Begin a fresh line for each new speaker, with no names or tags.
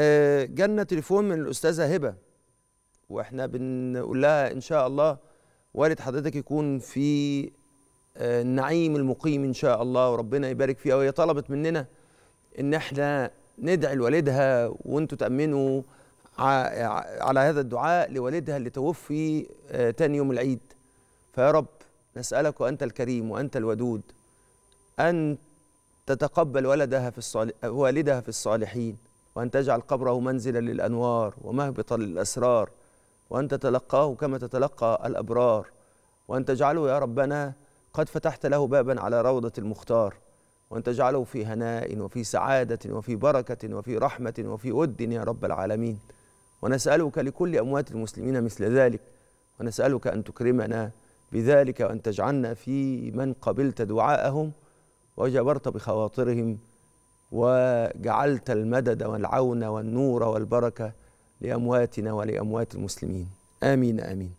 آه، جالنا تليفون من الاستاذه هبه واحنا بنقول لها ان شاء الله والد حضرتك يكون في آه، النعيم المقيم ان شاء الله وربنا يبارك فيها وهي طلبت مننا ان احنا ندعي لوالدها وانتوا تامنوا على هذا الدعاء لوالدها اللي توفي آه، تاني يوم العيد فيا رب نسألك وأنت الكريم وأنت الودود أن تتقبل ولدها في والدها في الصالحين وأن تجعل قبره منزلا للأنوار ومهبطا للأسرار وأن تتلقاه كما تتلقى الأبرار وأن تجعله يا ربنا قد فتحت له بابا على روضة المختار وأن تجعله في هناء وفي سعادة وفي بركة وفي رحمة وفي ود يا رب العالمين ونسألك لكل أموات المسلمين مثل ذلك ونسألك أن تكرمنا بذلك وأن تجعلنا في من قبلت دعاءهم وجبرت بخواطرهم وجعلت المدد والعون والنور والبركه لامواتنا ولاموات المسلمين امين امين